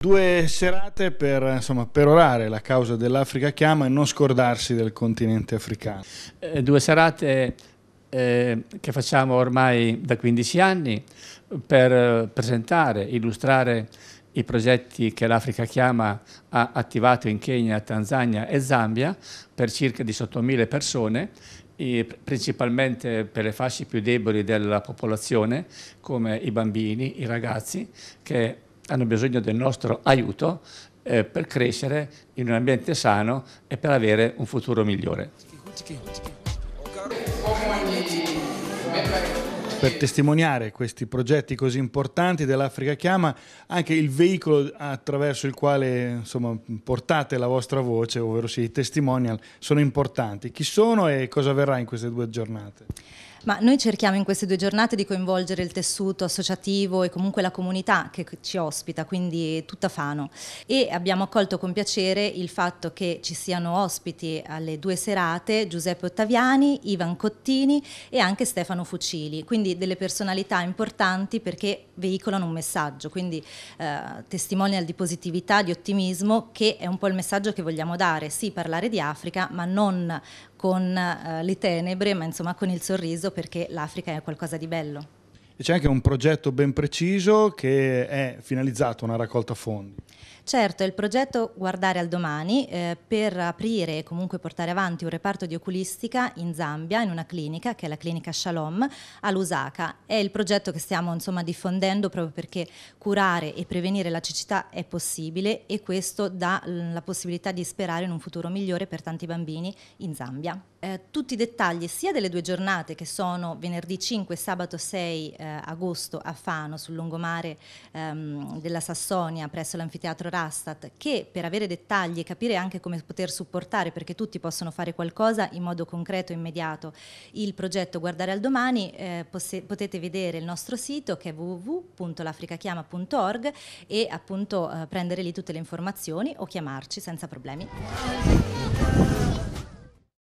Due serate per, insomma, per, orare la causa dell'Africa chiama e non scordarsi del continente africano. Eh, due serate eh, che facciamo ormai da 15 anni per eh, presentare, illustrare i progetti che l'Africa Chiama ha attivato in Kenya, Tanzania e Zambia per circa 18.000 persone principalmente per le fasce più deboli della popolazione come i bambini, i ragazzi che hanno bisogno del nostro aiuto eh, per crescere in un ambiente sano e per avere un futuro migliore. Per testimoniare questi progetti così importanti dell'Africa Chiama, anche il veicolo attraverso il quale insomma, portate la vostra voce, ovvero i testimonial, sono importanti. Chi sono e cosa avverrà in queste due giornate? Ma noi cerchiamo in queste due giornate di coinvolgere il tessuto associativo e comunque la comunità che ci ospita, quindi tutta Fano. E abbiamo accolto con piacere il fatto che ci siano ospiti alle due serate Giuseppe Ottaviani, Ivan Cottini e anche Stefano Fucili, quindi delle personalità importanti perché veicolano un messaggio, quindi eh, testimonial di positività, di ottimismo, che è un po' il messaggio che vogliamo dare, sì parlare di Africa, ma non con eh, le tenebre, ma insomma con il sorriso utilizzo perché l'Africa è qualcosa di bello. E c'è anche un progetto ben preciso che è finalizzato a una raccolta fondi. Certo, il progetto Guardare al domani eh, per aprire e comunque portare avanti un reparto di oculistica in Zambia, in una clinica che è la clinica Shalom a Lusaka. È il progetto che stiamo insomma, diffondendo proprio perché curare e prevenire la cecità è possibile e questo dà mm, la possibilità di sperare in un futuro migliore per tanti bambini in Zambia. Eh, tutti i dettagli sia delle due giornate che sono venerdì 5 e sabato 6 eh, agosto a Fano sul lungomare ehm, della Sassonia presso l'anfiteatro Verhofstadt che per avere dettagli e capire anche come poter supportare, perché tutti possono fare qualcosa in modo concreto e immediato, il progetto Guardare al domani, eh, potete vedere il nostro sito che è www.lafricachiama.org e appunto eh, prendere lì tutte le informazioni o chiamarci senza problemi.